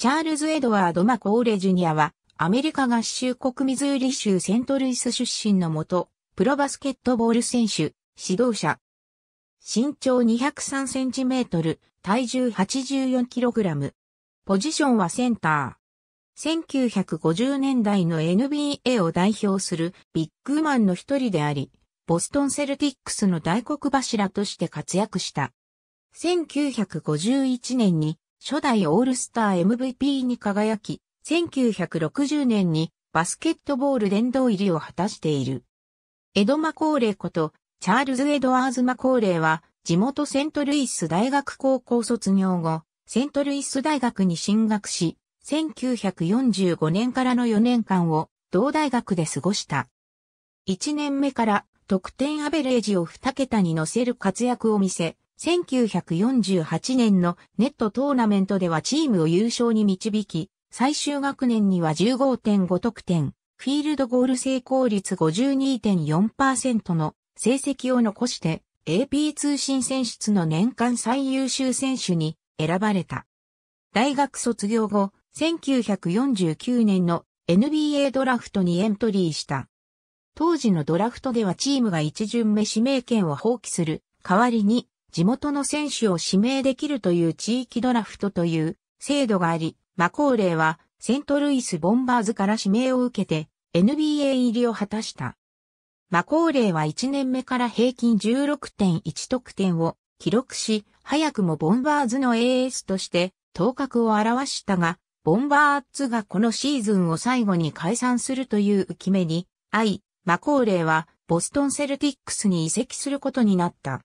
チャールズ・エドワード・マコーレ・ジュニアは、アメリカ合衆国ミズーリ州セントルイス出身のもと、プロバスケットボール選手、指導者。身長203センチメートル、体重84キログラム。ポジションはセンター。1950年代の NBA を代表するビッグマンの一人であり、ボストンセルティックスの大黒柱として活躍した。1951年に初代オールスター MVP に輝き、1960年にバスケットボール殿堂入りを果たしている。エド・マコーレこと、チャールズ・エドワーズ・マコーレは、地元セントルイス大学高校卒業後、セントルイス大学に進学し、1945年からの4年間を同大学で過ごした。1年目から得点アベレージを2桁に乗せる活躍を見せ、1948年のネットトーナメントではチームを優勝に導き、最終学年には15.5得点、フィールドゴール成功率52.4%の成績を残して AP 通信選出の年間最優秀選手に選ばれた。大学卒業後、1949年の NBA ドラフトにエントリーした。当時のドラフトではチームが一巡目指名権を放棄する代わりに地元の選手を指名できるという地域ドラフトという制度があり、マコーレーはセントルイス・ボンバーズから指名を受けて NBA 入りを果たした。マコーレーは1年目から平均16.1得点を記録し、早くもボンバーズの AS として頭角を表したが、ボンバーズがこのシーズンを最後に解散するという決めに、アマコーレーはボストンセルティックスに移籍することになった。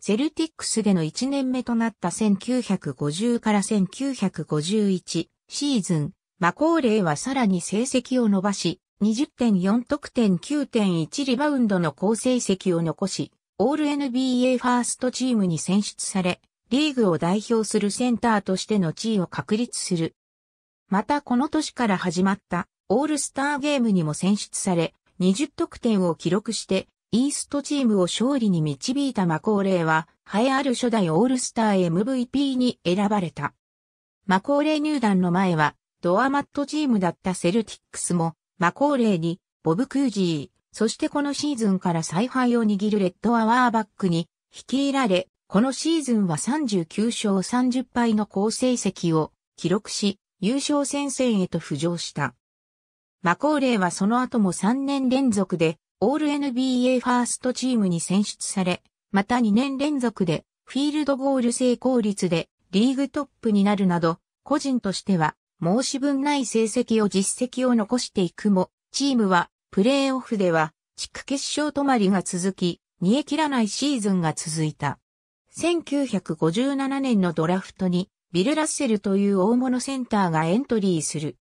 セルティックスでの1年目となった1950から1951シーズン、マコーレイはさらに成績を伸ばし、20.4得点9.1リバウンドの好成績を残し、オール NBA ファーストチームに選出され、リーグを代表するセンターとしての地位を確立する。またこの年から始まったオールスターゲームにも選出され、20得点を記録してイーストチームを勝利に導いたマコーレーは、栄えある初代オールスター MVP に選ばれた。マコーレー入団の前は、ドアマットチームだったセルティックスも、マコーレーに、ボブ・クージー、そしてこのシーズンから采配を握るレッドアワーバックに、率いられ、このシーズンは39勝30敗の好成績を記録し、優勝戦線へと浮上した。マコーレイはその後も3年連続でオール NBA ファーストチームに選出され、また2年連続でフィールドゴール成功率でリーグトップになるなど、個人としては申し分ない成績を実績を残していくも、チームはプレーオフでは地区決勝止まりが続き、煮え切らないシーズンが続いた。1957年のドラフトにビル・ラッセルという大物センターがエントリーする。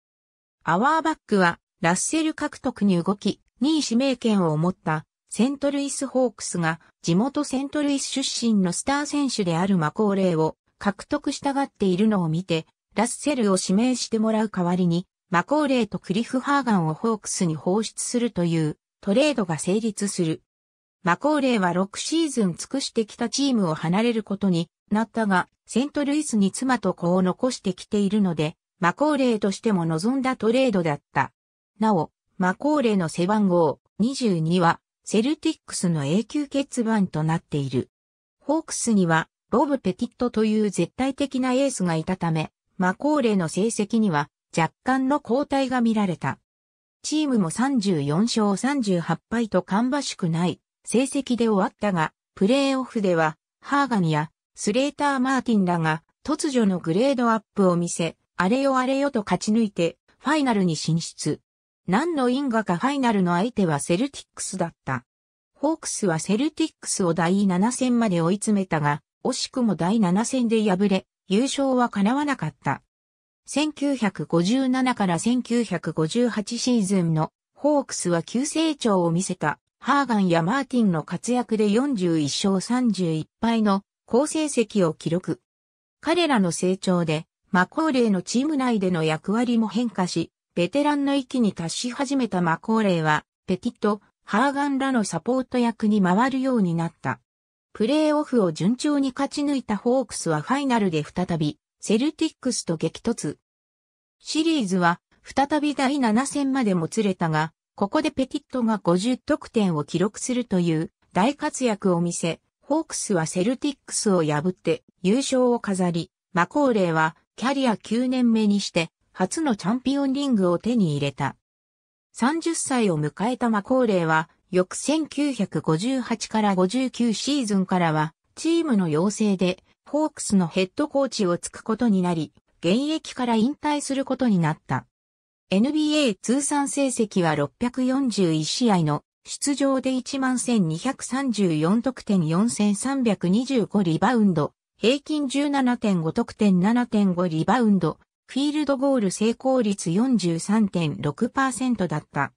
アワーバックはラッセル獲得に動き、2位指名権を持ったセントルイスホークスが地元セントルイス出身のスター選手であるマコーレイを獲得したがっているのを見て、ラッセルを指名してもらう代わりに、マコーレイとクリフ・ハーガンをホークスに放出するというトレードが成立する。マコーレイは6シーズン尽くしてきたチームを離れることになったが、セントルイスに妻と子を残してきているので、マコーレイとしても望んだトレードだった。なお、マコーレの背番号22はセルティックスの永久欠番となっている。ホークスにはボブ・ペティットという絶対的なエースがいたため、マコーレの成績には若干の交代が見られた。チームも34勝38敗と芳しくない成績で終わったが、プレーオフではハーガンやスレーター・マーティンらが突如のグレードアップを見せ、あれよあれよと勝ち抜いてファイナルに進出。何の因果かファイナルの相手はセルティックスだった。ホークスはセルティックスを第7戦まで追い詰めたが、惜しくも第7戦で敗れ、優勝は叶わなかった。1957から1958シーズンのホークスは急成長を見せたハーガンやマーティンの活躍で41勝31敗の好成績を記録。彼らの成長でマコーレーのチーム内での役割も変化し、ベテランの域に達し始めたマコーレーは、ペティット、ハーガンらのサポート役に回るようになった。プレーオフを順調に勝ち抜いたホークスはファイナルで再び、セルティックスと激突。シリーズは、再び第7戦までもつれたが、ここでペティットが50得点を記録するという大活躍を見せ、ホークスはセルティックスを破って優勝を飾り、マコーレーはキャリア9年目にして初のチャンピオンリングを手に入れた。30歳を迎えたマコーレーは、翌1958から59シーズンからは、チームの要請で、ホークスのヘッドコーチをつくことになり、現役から引退することになった。NBA 通算成績は641試合の出場で11,234得点4,325リバウンド、平均17.5得点7.5リバウンド、フィールドゴール成功率43.6%だった。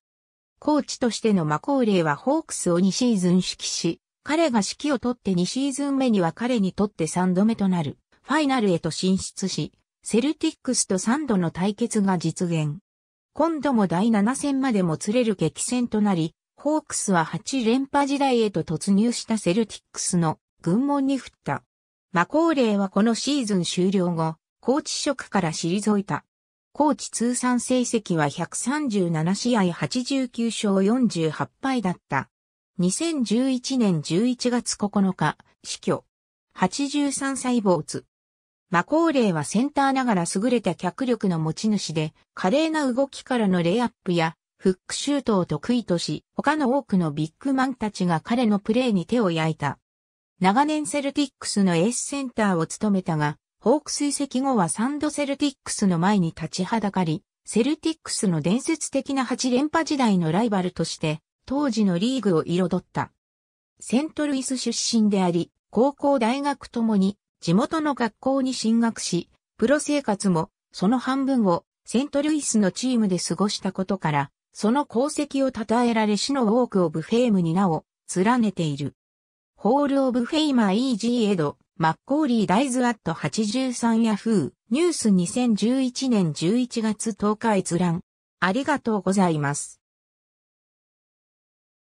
コーチとしてのマコーレーはホークスを2シーズン指揮し、彼が指揮を取って2シーズン目には彼にとって3度目となる、ファイナルへと進出し、セルティックスと3度の対決が実現。今度も第7戦までも釣れる激戦となり、ホークスは8連覇時代へと突入したセルティックスの軍門に振った。マコーレーはこのシーズン終了後、コーチ職から退いた。コーチ通算成績は137試合89勝48敗だった。2011年11月9日、死去。83歳主。マコーレイはセンターながら優れた脚力の持ち主で、華麗な動きからのレイアップや、フックシュートを得意とし、他の多くのビッグマンたちが彼のプレーに手を焼いた。長年セルティックスのエースセンターを務めたが、ホークス移籍後はサンドセルティックスの前に立ちはだかり、セルティックスの伝説的な8連覇時代のライバルとして、当時のリーグを彩った。セントルイス出身であり、高校大学ともに地元の学校に進学し、プロ生活もその半分をセントルイスのチームで過ごしたことから、その功績を称えられ死の多くをブフェームになお、連ねている。ホール・オブ・フェイマー・イージー・エド、マッコーリー・ダイズ・アット83ヤフー、ニュース2011年11月10日閲覧。ありがとうございます。